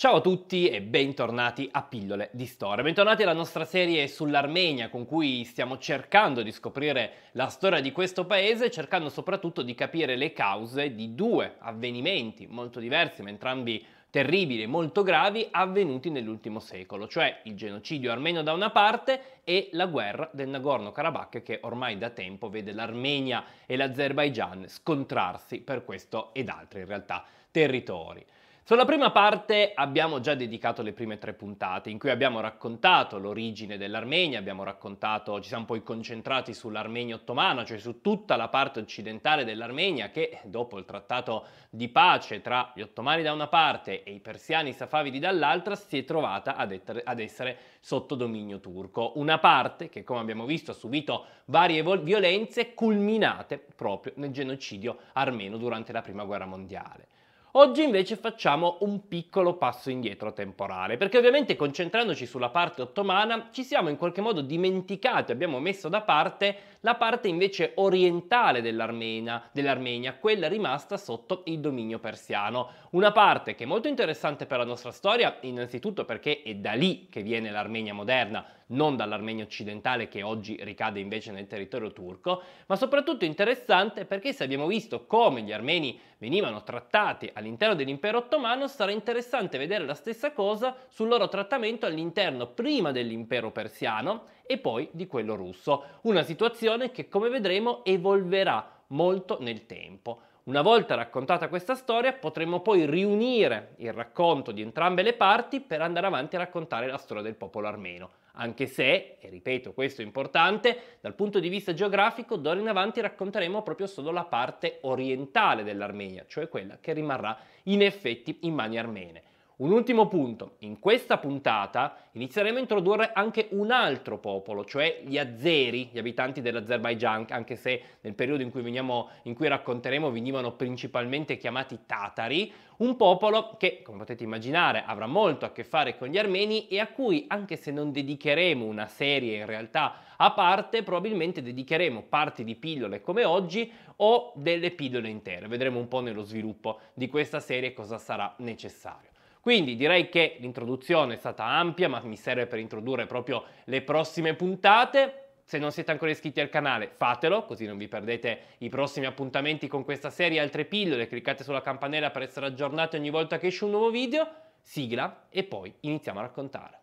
Ciao a tutti e bentornati a Pillole di Storia. Bentornati alla nostra serie sull'Armenia con cui stiamo cercando di scoprire la storia di questo paese, cercando soprattutto di capire le cause di due avvenimenti molto diversi, ma entrambi terribili e molto gravi, avvenuti nell'ultimo secolo, cioè il genocidio armeno da una parte e la guerra del Nagorno-Karabakh che ormai da tempo vede l'Armenia e l'Azerbaigian scontrarsi per questo ed altri in realtà territori. Sulla prima parte abbiamo già dedicato le prime tre puntate in cui abbiamo raccontato l'origine dell'Armenia, abbiamo raccontato, ci siamo poi concentrati sull'Armenia ottomana, cioè su tutta la parte occidentale dell'Armenia che dopo il trattato di pace tra gli ottomani da una parte e i persiani safavidi dall'altra si è trovata ad, etter- ad essere sotto dominio turco. Una parte che come abbiamo visto ha subito varie vol- violenze culminate proprio nel genocidio armeno durante la prima guerra mondiale. Oggi invece facciamo un piccolo passo indietro temporale, perché ovviamente concentrandoci sulla parte ottomana ci siamo in qualche modo dimenticati, abbiamo messo da parte la parte invece orientale dell'Armenia, dell'Armenia quella rimasta sotto il dominio persiano. Una parte che è molto interessante per la nostra storia, innanzitutto perché è da lì che viene l'Armenia moderna, non dall'Armenia occidentale che oggi ricade invece nel territorio turco, ma soprattutto interessante perché se abbiamo visto come gli armeni venivano trattati all'interno dell'impero ottomano, sarà interessante vedere la stessa cosa sul loro trattamento all'interno prima dell'impero persiano e poi di quello russo. Una situazione che, come vedremo, evolverà molto nel tempo. Una volta raccontata questa storia potremo poi riunire il racconto di entrambe le parti per andare avanti a raccontare la storia del popolo armeno, anche se, e ripeto questo è importante, dal punto di vista geografico d'ora in avanti racconteremo proprio solo la parte orientale dell'Armenia, cioè quella che rimarrà in effetti in mani armene. Un ultimo punto, in questa puntata inizieremo a introdurre anche un altro popolo, cioè gli azeri, gli abitanti dell'Azerbaigian, anche se nel periodo in cui, veniamo, in cui racconteremo venivano principalmente chiamati tatari, un popolo che, come potete immaginare, avrà molto a che fare con gli armeni e a cui, anche se non dedicheremo una serie in realtà a parte, probabilmente dedicheremo parti di pillole come oggi o delle pillole intere. Vedremo un po' nello sviluppo di questa serie cosa sarà necessario. Quindi direi che l'introduzione è stata ampia, ma mi serve per introdurre proprio le prossime puntate. Se non siete ancora iscritti al canale, fatelo, così non vi perdete i prossimi appuntamenti con questa serie e altre pillole. Cliccate sulla campanella per essere aggiornati ogni volta che esce un nuovo video. Sigla e poi iniziamo a raccontare.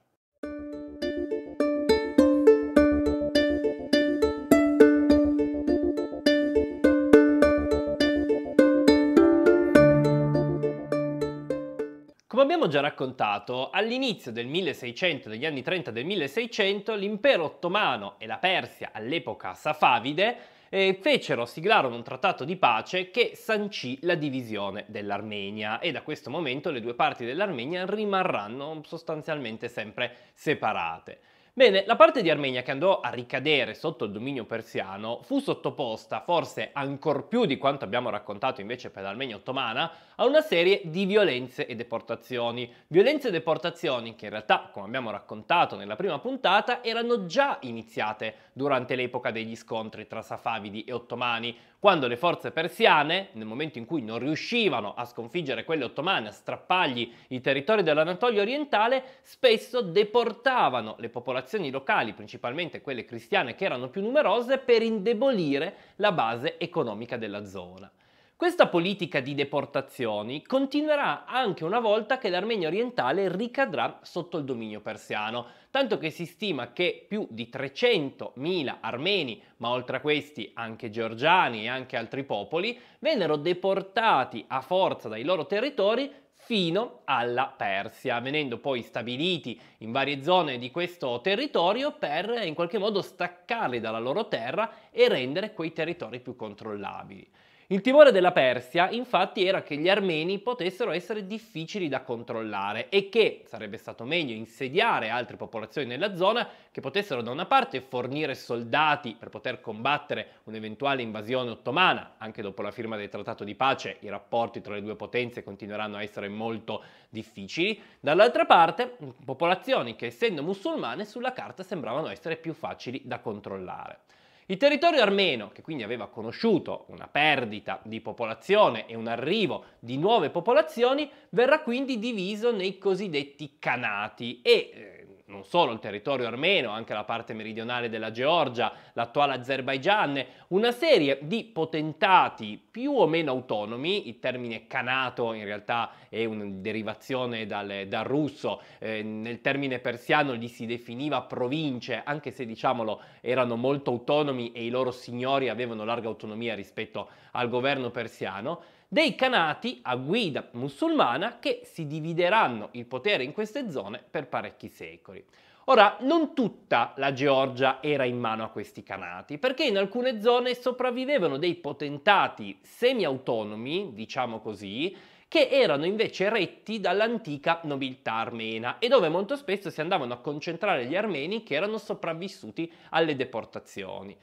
abbiamo già raccontato, all'inizio del 1600, degli anni 30 del 1600, l'impero ottomano e la Persia, all'epoca safavide, eh, fecero, siglarono un trattato di pace che sancì la divisione dell'Armenia e da questo momento le due parti dell'Armenia rimarranno sostanzialmente sempre separate. Bene, la parte di Armenia che andò a ricadere sotto il dominio persiano fu sottoposta, forse ancor più di quanto abbiamo raccontato invece per l'Armenia ottomana, a una serie di violenze e deportazioni. Violenze e deportazioni che in realtà, come abbiamo raccontato nella prima puntata, erano già iniziate durante l'epoca degli scontri tra safavidi e ottomani, quando le forze persiane, nel momento in cui non riuscivano a sconfiggere quelle ottomane, a strappargli i territori dell'Anatolia orientale, spesso deportavano le popolazioni popolazioni locali, principalmente quelle cristiane che erano più numerose, per indebolire la base economica della zona. Questa politica di deportazioni continuerà anche una volta che l'Armenia orientale ricadrà sotto il dominio persiano, tanto che si stima che più di 300.000 armeni, ma oltre a questi anche georgiani e anche altri popoli, vennero deportati a forza dai loro territori fino alla Persia, venendo poi stabiliti in varie zone di questo territorio per in qualche modo staccarli dalla loro terra e rendere quei territori più controllabili. Il timore della Persia infatti era che gli armeni potessero essere difficili da controllare e che sarebbe stato meglio insediare altre popolazioni nella zona che potessero da una parte fornire soldati per poter combattere un'eventuale invasione ottomana, anche dopo la firma del trattato di pace i rapporti tra le due potenze continueranno a essere molto difficili, dall'altra parte popolazioni che essendo musulmane sulla carta sembravano essere più facili da controllare. Il territorio armeno, che quindi aveva conosciuto una perdita di popolazione e un arrivo di nuove popolazioni, verrà quindi diviso nei cosiddetti canati e eh, non solo il territorio armeno, anche la parte meridionale della Georgia, l'attuale Azerbaigian, una serie di potentati più o meno autonomi, il termine canato in realtà è una derivazione dal, dal russo, eh, nel termine persiano li si definiva province, anche se diciamolo erano molto autonomi e i loro signori avevano larga autonomia rispetto al governo persiano, dei Canati a guida musulmana che si divideranno il potere in queste zone per parecchi secoli. Ora, non tutta la Georgia era in mano a questi canati, perché in alcune zone sopravvivevano dei potentati semi-autonomi, diciamo così, che erano invece retti dall'antica nobiltà armena e dove molto spesso si andavano a concentrare gli armeni che erano sopravvissuti alle deportazioni.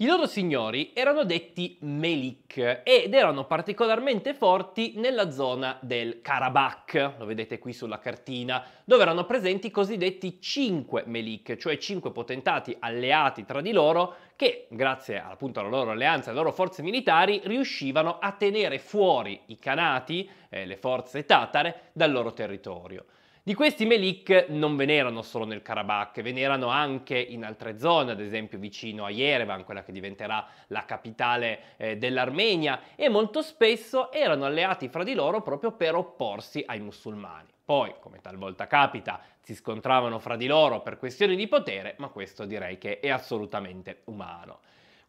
I loro signori erano detti Melik ed erano particolarmente forti nella zona del Karabakh, lo vedete qui sulla cartina, dove erano presenti i cosiddetti cinque Melik, cioè cinque potentati alleati tra di loro che, grazie appunto alla loro alleanza e alle loro forze militari, riuscivano a tenere fuori i Canati, eh, le forze tatare, dal loro territorio. Di questi Melik non ve n'erano solo nel Karabakh, ve n'erano anche in altre zone, ad esempio vicino a Yerevan, quella che diventerà la capitale eh, dell'Armenia, e molto spesso erano alleati fra di loro proprio per opporsi ai musulmani. Poi, come talvolta capita, si scontravano fra di loro per questioni di potere, ma questo direi che è assolutamente umano.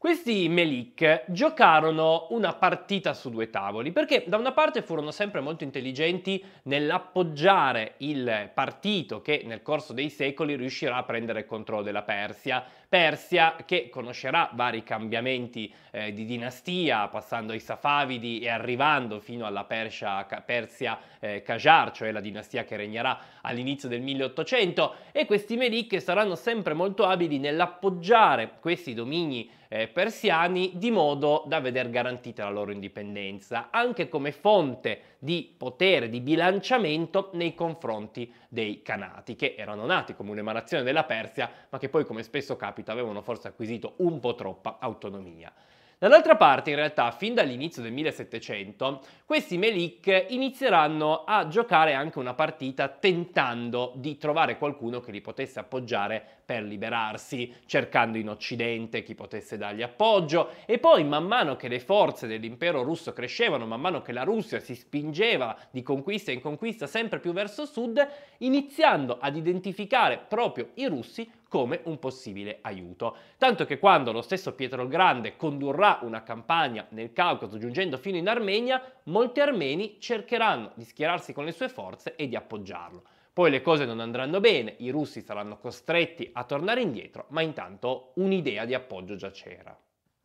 Questi Melik giocarono una partita su due tavoli perché da una parte furono sempre molto intelligenti nell'appoggiare il partito che nel corso dei secoli riuscirà a prendere il controllo della Persia Persia che conoscerà vari cambiamenti eh, di dinastia, passando ai Safavidi e arrivando fino alla Persia, Persia eh, Qajar, cioè la dinastia che regnerà all'inizio del 1800, e questi melicche saranno sempre molto abili nell'appoggiare questi domini eh, persiani di modo da veder garantita la loro indipendenza, anche come fonte di potere, di bilanciamento nei confronti dei canati, che erano nati come un'emanazione della Persia, ma che poi, come spesso capita, capito avevano forse acquisito un po' troppa autonomia. Dall'altra parte, in realtà, fin dall'inizio del 1700, questi Melik inizieranno a giocare anche una partita tentando di trovare qualcuno che li potesse appoggiare per liberarsi, cercando in Occidente chi potesse dargli appoggio e poi man mano che le forze dell'impero russo crescevano, man mano che la Russia si spingeva di conquista in conquista sempre più verso sud, iniziando ad identificare proprio i russi come un possibile aiuto. Tanto che quando lo stesso Pietro il Grande condurrà una campagna nel Caucaso giungendo fino in Armenia, molti armeni cercheranno di schierarsi con le sue forze e di appoggiarlo. Poi le cose non andranno bene, i russi saranno costretti a tornare indietro, ma intanto un'idea di appoggio già c'era.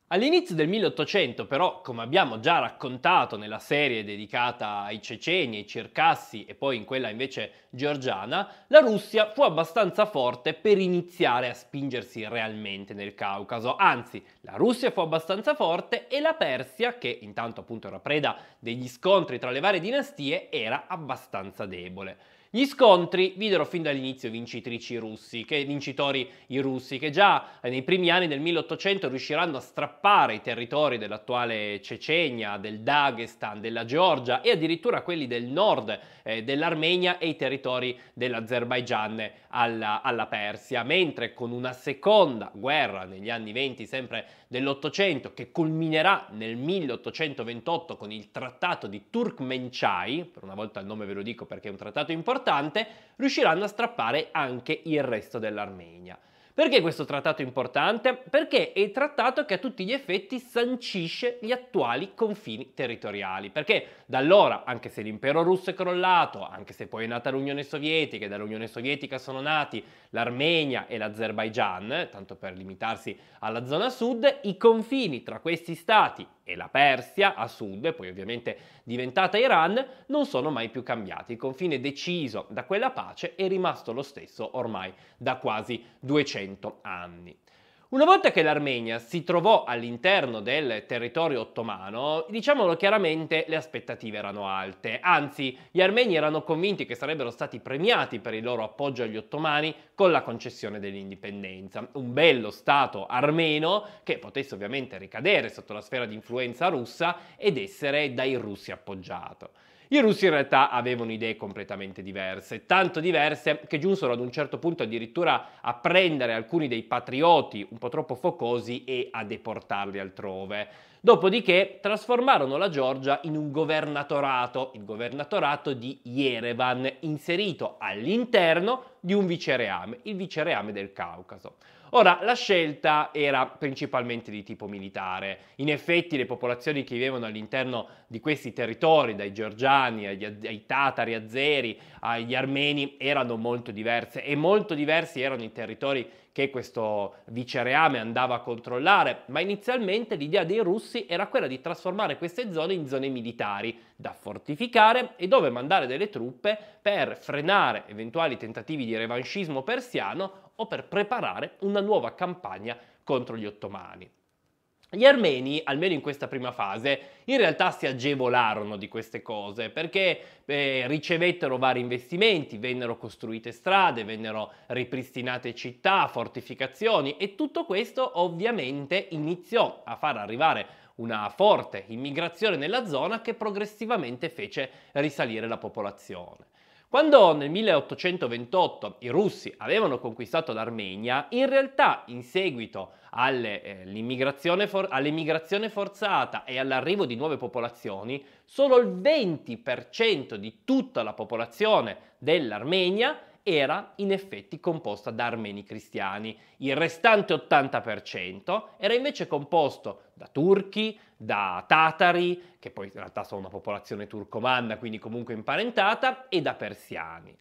All'inizio del 1800 però, come abbiamo già raccontato nella serie dedicata ai ceceni, ai circassi e poi in quella invece georgiana, la Russia fu abbastanza forte per iniziare a spingersi realmente nel Caucaso. Anzi, la Russia fu abbastanza forte e la Persia, che intanto appunto era preda degli scontri tra le varie dinastie, era abbastanza debole. Gli scontri videro fin dall'inizio vincitrici russi, che, vincitori i russi, che già eh, nei primi anni del 1800 riusciranno a strappare i territori dell'attuale Cecenia, del Dagestan, della Georgia e addirittura quelli del nord eh, dell'Armenia e i territori dell'Azerbaigian alla, alla Persia, mentre con una seconda guerra negli anni 20 sempre dell'Ottocento che culminerà nel 1828 con il trattato di Turkmenchai, per una volta il nome ve lo dico perché è un trattato importante, importante, riusciranno a strappare anche il resto dell'Armenia. Perché questo trattato è importante? Perché è il trattato che a tutti gli effetti sancisce gli attuali confini territoriali. Perché da allora, anche se l'impero russo è crollato, anche se poi è nata l'Unione Sovietica e dall'Unione Sovietica sono nati l'Armenia e l'Azerbaigian, tanto per limitarsi alla zona sud, i confini tra questi stati e la Persia a sud, poi ovviamente diventata Iran, non sono mai più cambiati. Il confine deciso da quella pace è rimasto lo stesso ormai da quasi 200 anni. Una volta che l'Armenia si trovò all'interno del territorio ottomano, diciamolo chiaramente, le aspettative erano alte. Anzi, gli armeni erano convinti che sarebbero stati premiati per il loro appoggio agli ottomani con la concessione dell'indipendenza. Un bello Stato armeno che potesse ovviamente ricadere sotto la sfera di influenza russa ed essere dai russi appoggiato. I russi in realtà avevano idee completamente diverse, tanto diverse che giunsero ad un certo punto addirittura a prendere alcuni dei patrioti un po' troppo focosi e a deportarli altrove. Dopodiché trasformarono la Georgia in un governatorato, il governatorato di Yerevan, inserito all'interno di un vicereame, il vicereame del Caucaso. Ora, la scelta era principalmente di tipo militare. In effetti le popolazioni che vivevano all'interno di questi territori, dai georgiani agli, ai tatari, azeri, agli armeni, erano molto diverse e molto diversi erano i territori che questo vicereame andava a controllare, ma inizialmente l'idea dei russi era quella di trasformare queste zone in zone militari da fortificare e dove mandare delle truppe per frenare eventuali tentativi di revanchismo persiano o per preparare una nuova campagna contro gli ottomani. Gli armeni, almeno in questa prima fase, in realtà si agevolarono di queste cose perché eh, ricevettero vari investimenti, vennero costruite strade, vennero ripristinate città, fortificazioni e tutto questo ovviamente iniziò a far arrivare una forte immigrazione nella zona che progressivamente fece risalire la popolazione. Quando nel 1828 i russi avevano conquistato l'Armenia, in realtà in seguito eh, all'immigrazione, for- all'immigrazione forzata e all'arrivo di nuove popolazioni, solo il 20% di tutta la popolazione dell'Armenia era in effetti composta da armeni cristiani, il restante 80% era invece composto da turchi, da tatari, che poi in realtà sono una popolazione turcomanna, quindi comunque imparentata, e da persiani.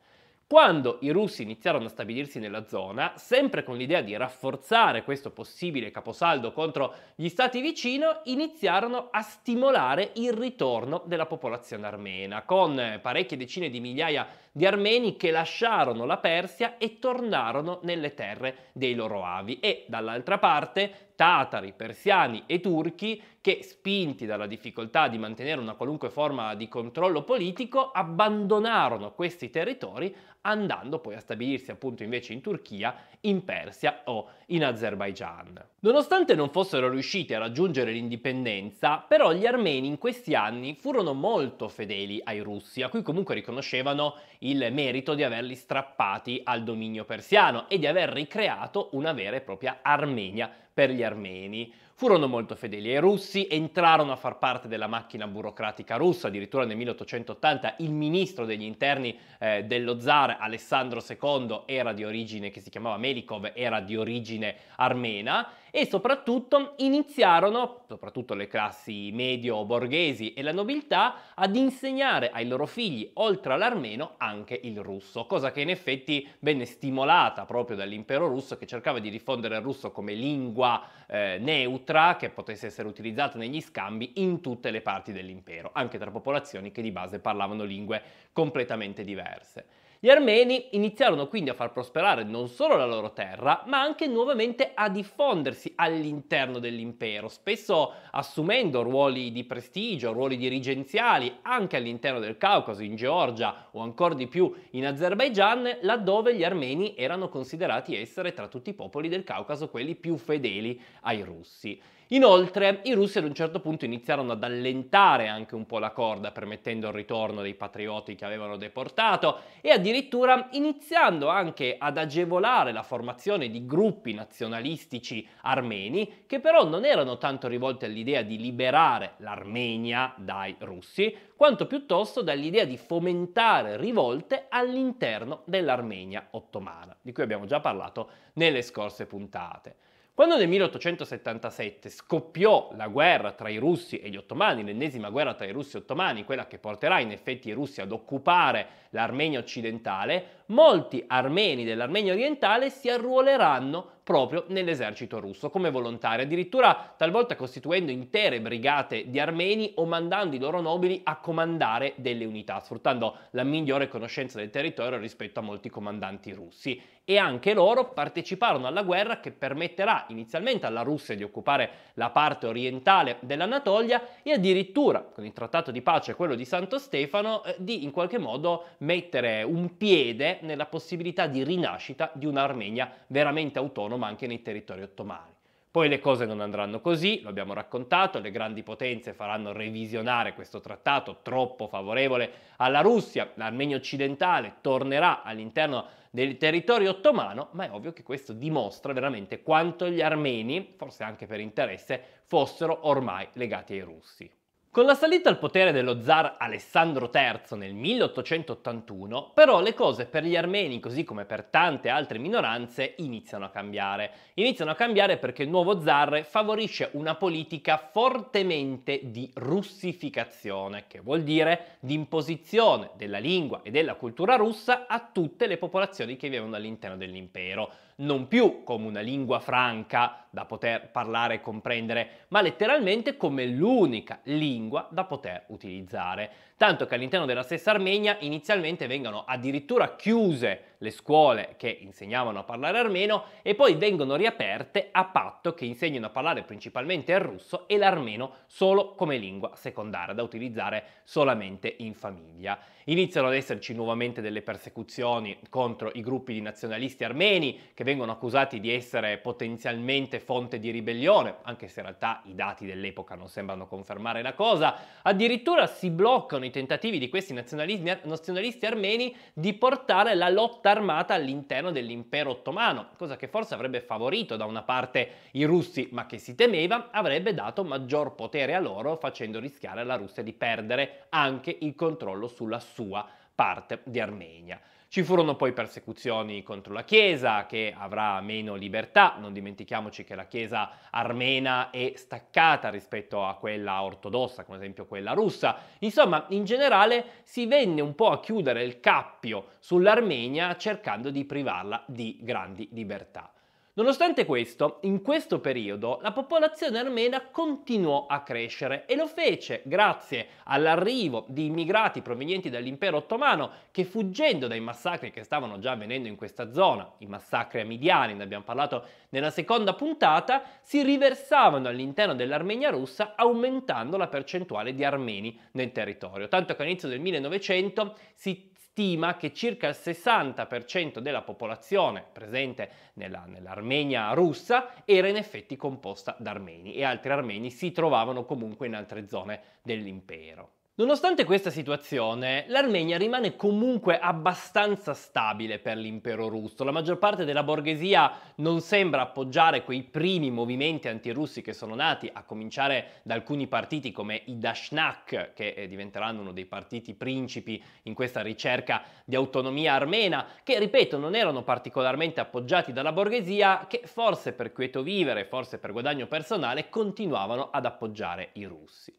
Quando i russi iniziarono a stabilirsi nella zona, sempre con l'idea di rafforzare questo possibile caposaldo contro gli stati vicino, iniziarono a stimolare il ritorno della popolazione armena, con parecchie decine di migliaia di di armeni che lasciarono la Persia e tornarono nelle terre dei loro avi e dall'altra parte tatari, persiani e turchi che, spinti dalla difficoltà di mantenere una qualunque forma di controllo politico, abbandonarono questi territori andando poi a stabilirsi appunto invece in Turchia, in Persia o in in Azerbaigian. Nonostante non fossero riusciti a raggiungere l'indipendenza, però gli armeni in questi anni furono molto fedeli ai russi, a cui comunque riconoscevano il merito di averli strappati al dominio persiano e di aver ricreato una vera e propria Armenia per gli armeni. Furono molto fedeli ai russi, entrarono a far parte della macchina burocratica russa, addirittura nel 1880 il ministro degli interni eh, dello zar Alessandro II era di origine, che si chiamava Melikov, era di origine armena e soprattutto iniziarono, soprattutto le classi medio-borghesi e la nobiltà, ad insegnare ai loro figli, oltre all'armeno, anche il russo, cosa che in effetti venne stimolata proprio dall'impero russo che cercava di diffondere il russo come lingua eh, neutra che potesse essere utilizzata negli scambi in tutte le parti dell'impero, anche tra popolazioni che di base parlavano lingue completamente diverse. Gli armeni iniziarono quindi a far prosperare non solo la loro terra, ma anche nuovamente a diffondersi all'interno dell'impero, spesso assumendo ruoli di prestigio, ruoli dirigenziali anche all'interno del Caucaso, in Georgia o ancora di più in Azerbaigian, laddove gli armeni erano considerati essere tra tutti i popoli del Caucaso quelli più fedeli ai russi. Inoltre i russi ad un certo punto iniziarono ad allentare anche un po' la corda permettendo il ritorno dei patrioti che avevano deportato e addirittura iniziando anche ad agevolare la formazione di gruppi nazionalistici armeni che però non erano tanto rivolti all'idea di liberare l'Armenia dai russi quanto piuttosto dall'idea di fomentare rivolte all'interno dell'Armenia ottomana di cui abbiamo già parlato nelle scorse puntate. Quando nel 1877 scoppiò la guerra tra i russi e gli ottomani, l'ennesima guerra tra i russi e gli ottomani, quella che porterà in effetti i russi ad occupare l'Armenia occidentale, molti armeni dell'Armenia orientale si arruoleranno proprio nell'esercito russo come volontari, addirittura talvolta costituendo intere brigate di armeni o mandando i loro nobili a comandare delle unità, sfruttando la migliore conoscenza del territorio rispetto a molti comandanti russi. E anche loro parteciparono alla guerra che permetterà inizialmente alla Russia di occupare la parte orientale dell'Anatolia e addirittura con il trattato di pace quello di Santo Stefano eh, di in qualche modo mettere un piede nella possibilità di rinascita di un'Armenia veramente autonoma muovono ma anche nei territori ottomani. Poi le cose non andranno così, lo abbiamo raccontato, le grandi potenze faranno revisionare questo trattato troppo favorevole alla Russia, l'Armenia occidentale tornerà all'interno del territorio ottomano, ma è ovvio che questo dimostra veramente quanto gli armeni, forse anche per interesse, fossero ormai legati ai russi. Con la salita al potere dello zar Alessandro III nel 1881, però le cose per gli armeni, così come per tante altre minoranze, iniziano a cambiare. Iniziano a cambiare perché il nuovo zar favorisce una politica fortemente di russificazione, che vuol dire di imposizione della lingua e della cultura russa a tutte le popolazioni che vivono all'interno dell'impero non più come una lingua franca da poter parlare e comprendere, ma letteralmente come l'unica lingua da poter utilizzare tanto che all'interno della stessa Armenia inizialmente vengono addirittura chiuse le scuole che insegnavano a parlare armeno e poi vengono riaperte a patto che insegnino a parlare principalmente il russo e l'armeno solo come lingua secondaria da utilizzare solamente in famiglia. Iniziano ad esserci nuovamente delle persecuzioni contro i gruppi di nazionalisti armeni che vengono accusati di essere potenzialmente fonte di ribellione, anche se in realtà i dati dell'epoca non sembrano confermare la cosa. Addirittura si bloccano i tentativi di questi nazionalisti armeni di portare la lotta armata all'interno dell'impero ottomano, cosa che forse avrebbe favorito da una parte i russi, ma che si temeva avrebbe dato maggior potere a loro, facendo rischiare alla Russia di perdere anche il controllo sulla sua parte di Armenia. Ci furono poi persecuzioni contro la Chiesa, che avrà meno libertà, non dimentichiamoci che la Chiesa armena è staccata rispetto a quella ortodossa, come ad esempio quella russa. Insomma, in generale si venne un po' a chiudere il cappio sull'Armenia cercando di privarla di grandi libertà. Nonostante questo, in questo periodo la popolazione armena continuò a crescere e lo fece grazie all'arrivo di immigrati provenienti dall'impero ottomano che fuggendo dai massacri che stavano già avvenendo in questa zona, i massacri amidiani, ne abbiamo parlato nella seconda puntata, si riversavano all'interno dell'Armenia russa aumentando la percentuale di armeni nel territorio, tanto che all'inizio del 1900 si stima che circa il 60% della popolazione presente nella, nell'Armenia russa era in effetti composta da armeni e altri armeni si trovavano comunque in altre zone dell'impero. Nonostante questa situazione, l'Armenia rimane comunque abbastanza stabile per l'impero russo. La maggior parte della borghesia non sembra appoggiare quei primi movimenti antirussi che sono nati, a cominciare da alcuni partiti come i Dashnak, che eh, diventeranno uno dei partiti principi in questa ricerca di autonomia armena, che ripeto non erano particolarmente appoggiati dalla borghesia, che forse per quieto vivere, forse per guadagno personale, continuavano ad appoggiare i russi.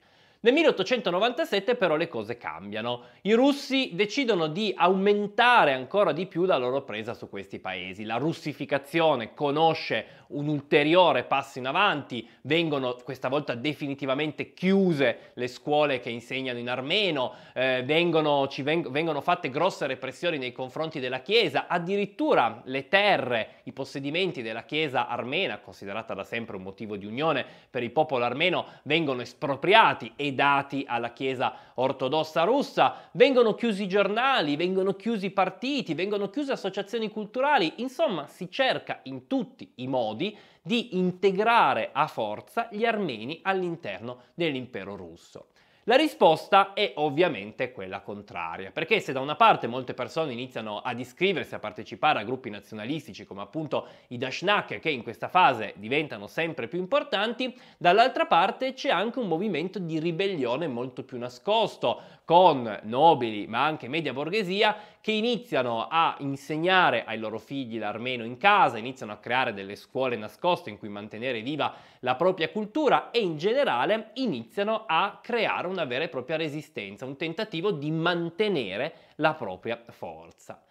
Nel 1897 però le cose cambiano. I russi decidono di aumentare ancora di più la loro presa su questi paesi. La russificazione conosce un ulteriore passo in avanti, vengono questa volta definitivamente chiuse le scuole che insegnano in armeno, eh, vengono, veng- vengono fatte grosse repressioni nei confronti della Chiesa, addirittura le terre, i possedimenti della Chiesa armena, considerata da sempre un motivo di unione per il popolo armeno, vengono espropriati e dati alla Chiesa ortodossa russa, vengono chiusi giornali, vengono chiusi partiti, vengono chiuse associazioni culturali, insomma si cerca in tutti i modi di integrare a forza gli armeni all'interno dell'impero russo. La risposta è ovviamente quella contraria, perché se da una parte molte persone iniziano ad iscriversi, a partecipare a gruppi nazionalistici come appunto i Dashnak che in questa fase diventano sempre più importanti, dall'altra parte c'è anche un movimento di ribellione molto più nascosto con nobili ma anche media borghesia che iniziano a insegnare ai loro figli l'armeno in casa, iniziano a creare delle scuole nascoste in cui mantenere viva la propria cultura e in generale iniziano a creare una vera e propria resistenza, un tentativo di mantenere la propria forza.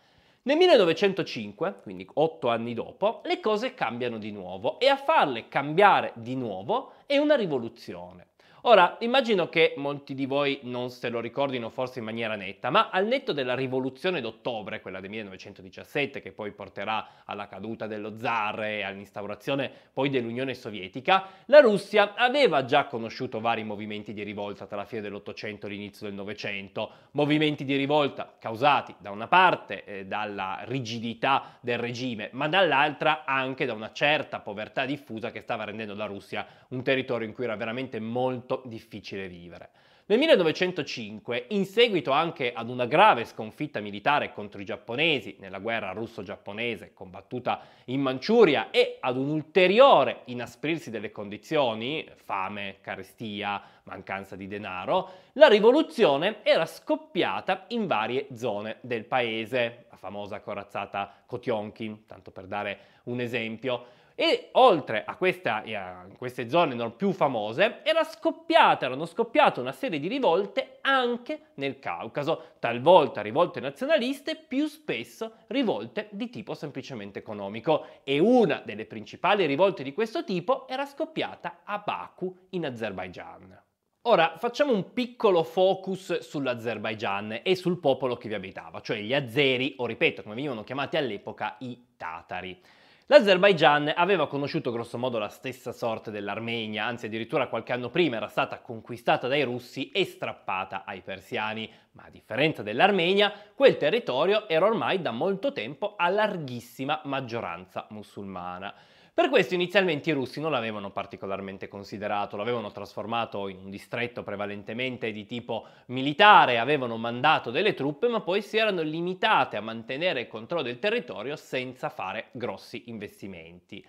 Nel 1905, quindi otto anni dopo, le cose cambiano di nuovo e a farle cambiare di nuovo è una rivoluzione. Ora, immagino che molti di voi non se lo ricordino forse in maniera netta, ma al netto della rivoluzione d'ottobre, quella del 1917, che poi porterà alla caduta dello zar e all'instaurazione poi dell'Unione Sovietica, la Russia aveva già conosciuto vari movimenti di rivolta tra la fine dell'Ottocento e l'inizio del Novecento, movimenti di rivolta causati da una parte eh, dalla rigidità del regime, ma dall'altra anche da una certa povertà diffusa che stava rendendo la Russia un territorio in cui era veramente molto molto difficile vivere. Nel 1905, in seguito anche ad una grave sconfitta militare contro i giapponesi nella guerra russo-giapponese combattuta in Manciuria e ad un ulteriore inasprirsi delle condizioni, fame, carestia, mancanza di denaro, la rivoluzione era scoppiata in varie zone del paese, la famosa corazzata Kotionkin, tanto per dare un esempio. E oltre a, questa, a queste zone non più famose, era scoppiata, erano scoppiate una serie di rivolte anche nel Caucaso, talvolta rivolte nazionaliste, più spesso rivolte di tipo semplicemente economico. E una delle principali rivolte di questo tipo era scoppiata a Baku, in Azerbaigian. Ora facciamo un piccolo focus sull'Azerbaigian e sul popolo che vi abitava, cioè gli azeri, o ripeto, come venivano chiamati all'epoca, i tatari. L'Azerbaigian aveva conosciuto grossomodo la stessa sorte dell'Armenia, anzi addirittura qualche anno prima era stata conquistata dai russi e strappata ai persiani, ma a differenza dell'Armenia, quel territorio era ormai da molto tempo a larghissima maggioranza musulmana. Per questo inizialmente i russi non l'avevano particolarmente considerato, l'avevano trasformato in un distretto prevalentemente di tipo militare, avevano mandato delle truppe ma poi si erano limitate a mantenere il controllo del territorio senza fare grossi investimenti.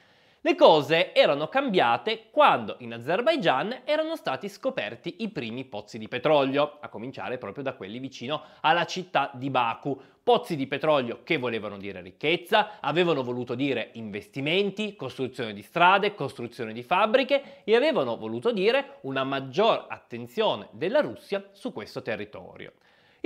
Le cose erano cambiate quando in Azerbaigian erano stati scoperti i primi pozzi di petrolio, a cominciare proprio da quelli vicino alla città di Baku. Pozzi di petrolio che volevano dire ricchezza, avevano voluto dire investimenti, costruzione di strade, costruzione di fabbriche e avevano voluto dire una maggior attenzione della Russia su questo territorio.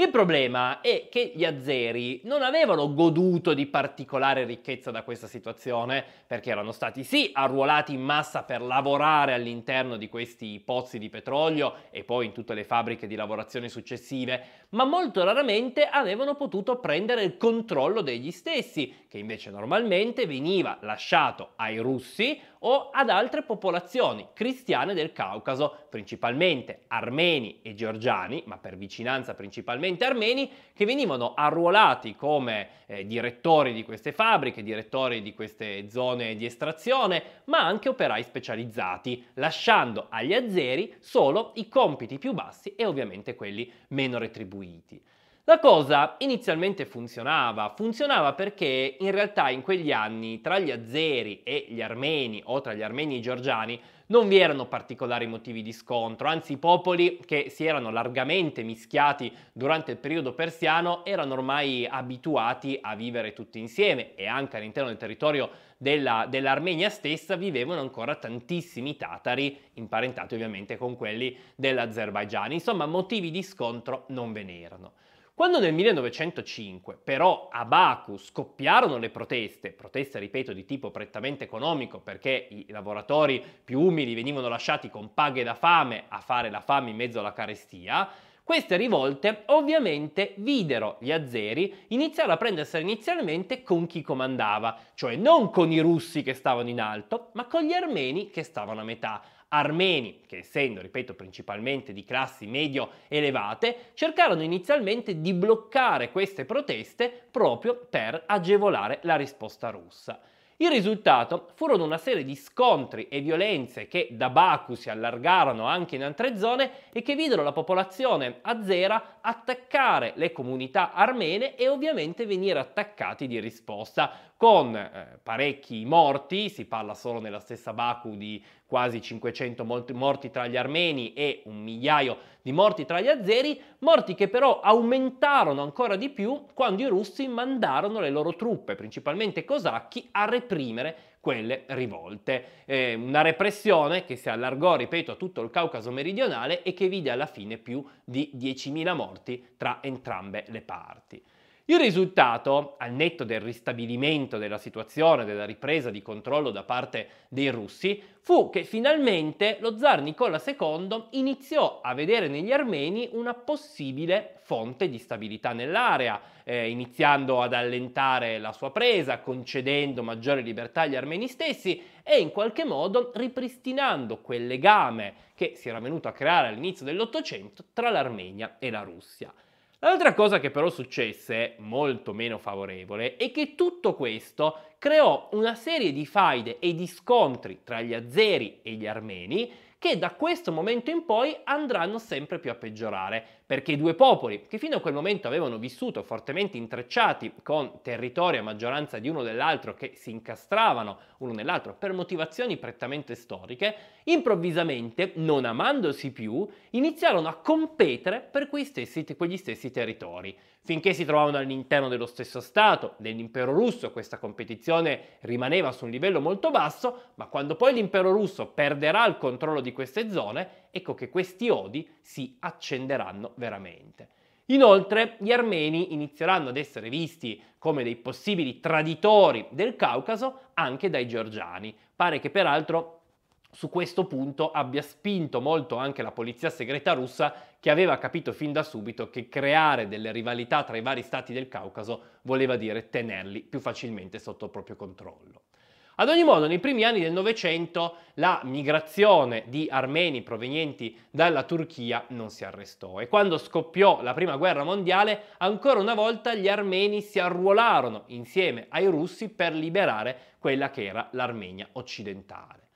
Il problema è che gli azzeri non avevano goduto di particolare ricchezza da questa situazione, perché erano stati sì arruolati in massa per lavorare all'interno di questi pozzi di petrolio e poi in tutte le fabbriche di lavorazione successive, ma molto raramente avevano potuto prendere il controllo degli stessi, che invece normalmente veniva lasciato ai russi o ad altre popolazioni cristiane del Caucaso, principalmente armeni e georgiani, ma per vicinanza principalmente armeni, che venivano arruolati come eh, direttori di queste fabbriche, direttori di queste zone di estrazione, ma anche operai specializzati, lasciando agli azeri solo i compiti più bassi e ovviamente quelli meno retribuiti. La cosa inizialmente funzionava, funzionava perché in realtà in quegli anni tra gli azeri e gli armeni o tra gli armeni e i georgiani non vi erano particolari motivi di scontro, anzi i popoli che si erano largamente mischiati durante il periodo persiano erano ormai abituati a vivere tutti insieme e anche all'interno del territorio della, dell'Armenia stessa vivevano ancora tantissimi tatari, imparentati ovviamente con quelli dell'Azerbaigian. Insomma, motivi di scontro non ve n'erano. Quando nel 1905 però a Baku scoppiarono le proteste, proteste ripeto di tipo prettamente economico perché i lavoratori più umili venivano lasciati con paghe da fame a fare la fame in mezzo alla carestia, queste rivolte ovviamente videro gli azzeri iniziare a prendersela inizialmente con chi comandava, cioè non con i russi che stavano in alto, ma con gli armeni che stavano a metà armeni, che essendo, ripeto, principalmente di classi medio elevate, cercarono inizialmente di bloccare queste proteste proprio per agevolare la risposta russa. Il risultato furono una serie di scontri e violenze che da Baku si allargarono anche in altre zone e che videro la popolazione azera attaccare le comunità armene e ovviamente venire attaccati di risposta con eh, parecchi morti, si parla solo nella stessa Baku di quasi 500 morti tra gli armeni e un migliaio di morti tra gli azeri, morti che però aumentarono ancora di più quando i russi mandarono le loro truppe, principalmente cosacchi, a reprimere quelle rivolte. Eh, una repressione che si allargò, ripeto, a tutto il Caucaso meridionale e che vide alla fine più di 10.000 morti tra entrambe le parti. Il risultato, al netto del ristabilimento della situazione, della ripresa di controllo da parte dei russi, fu che finalmente lo zar Nicola II iniziò a vedere negli armeni una possibile fonte di stabilità nell'area, eh, iniziando ad allentare la sua presa, concedendo maggiore libertà agli armeni stessi e in qualche modo ripristinando quel legame che si era venuto a creare all'inizio dell'Ottocento tra l'Armenia e la Russia. L'altra cosa che però successe, molto meno favorevole, è che tutto questo creò una serie di faide e di scontri tra gli azeri e gli armeni che da questo momento in poi andranno sempre più a peggiorare, perché i due popoli, che fino a quel momento avevano vissuto fortemente intrecciati con territori a maggioranza di uno dell'altro che si incastravano uno nell'altro per motivazioni prettamente storiche, improvvisamente, non amandosi più, iniziarono a competere per stessi, quegli stessi territori. Finché si trovavano all'interno dello stesso Stato, dell'impero russo, questa competizione rimaneva su un livello molto basso, ma quando poi l'impero russo perderà il controllo di queste zone, ecco che questi odi si accenderanno veramente. Inoltre gli armeni inizieranno ad essere visti come dei possibili traditori del Caucaso anche dai georgiani. Pare che peraltro su questo punto abbia spinto molto anche la polizia segreta russa che aveva capito fin da subito che creare delle rivalità tra i vari stati del Caucaso voleva dire tenerli più facilmente sotto il proprio controllo. Ad ogni modo, nei primi anni del Novecento la migrazione di armeni provenienti dalla Turchia non si arrestò e quando scoppiò la Prima Guerra Mondiale, ancora una volta gli armeni si arruolarono insieme ai russi per liberare quella che era l'Armenia occidentale.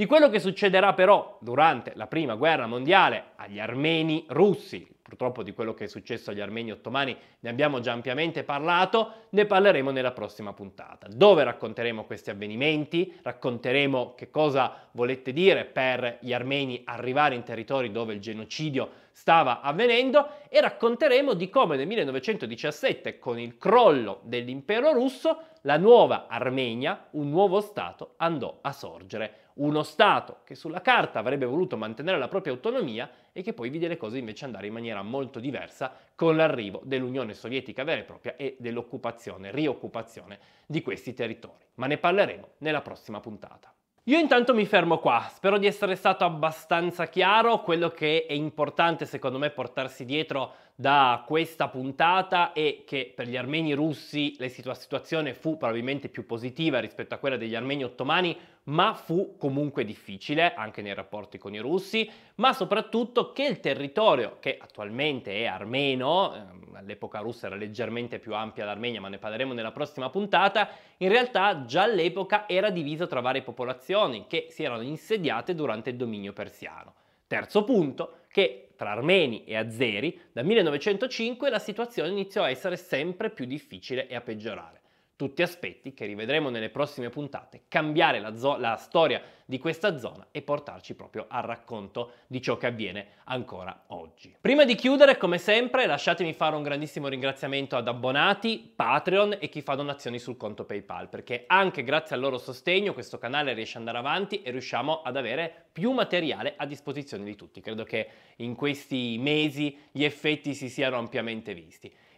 Di quello che succederà però durante la prima guerra mondiale agli armeni russi, purtroppo di quello che è successo agli armeni ottomani ne abbiamo già ampiamente parlato, ne parleremo nella prossima puntata, dove racconteremo questi avvenimenti, racconteremo che cosa volette dire per gli armeni arrivare in territori dove il genocidio stava avvenendo e racconteremo di come nel 1917, con il crollo dell'impero russo, la nuova Armenia, un nuovo Stato, andò a sorgere uno Stato che sulla carta avrebbe voluto mantenere la propria autonomia e che poi vide le cose invece andare in maniera molto diversa con l'arrivo dell'Unione Sovietica vera e propria e dell'occupazione, rioccupazione di questi territori. Ma ne parleremo nella prossima puntata. Io intanto mi fermo qua, spero di essere stato abbastanza chiaro, quello che è importante secondo me portarsi dietro da questa puntata è che per gli armeni russi la situazione fu probabilmente più positiva rispetto a quella degli armeni ottomani, ma fu comunque difficile anche nei rapporti con i russi, ma soprattutto che il territorio che attualmente è armeno, ehm, all'epoca russa era leggermente più ampia l'Armenia, ma ne parleremo nella prossima puntata, in realtà già all'epoca era diviso tra varie popolazioni che si erano insediate durante il dominio persiano. Terzo punto, che tra armeni e azeri dal 1905 la situazione iniziò a essere sempre più difficile e a peggiorare tutti aspetti che rivedremo nelle prossime puntate, cambiare la, zo- la, storia di questa zona e portarci proprio al racconto di ciò che avviene ancora oggi. Prima di chiudere, come sempre, lasciatemi fare un grandissimo ringraziamento ad abbonati, Patreon e chi fa donazioni sul conto PayPal, perché anche grazie al loro sostegno questo canale riesce ad andare avanti e riusciamo ad avere più materiale a disposizione di tutti. Credo che in questi mesi gli effetti si siano ampiamente visti.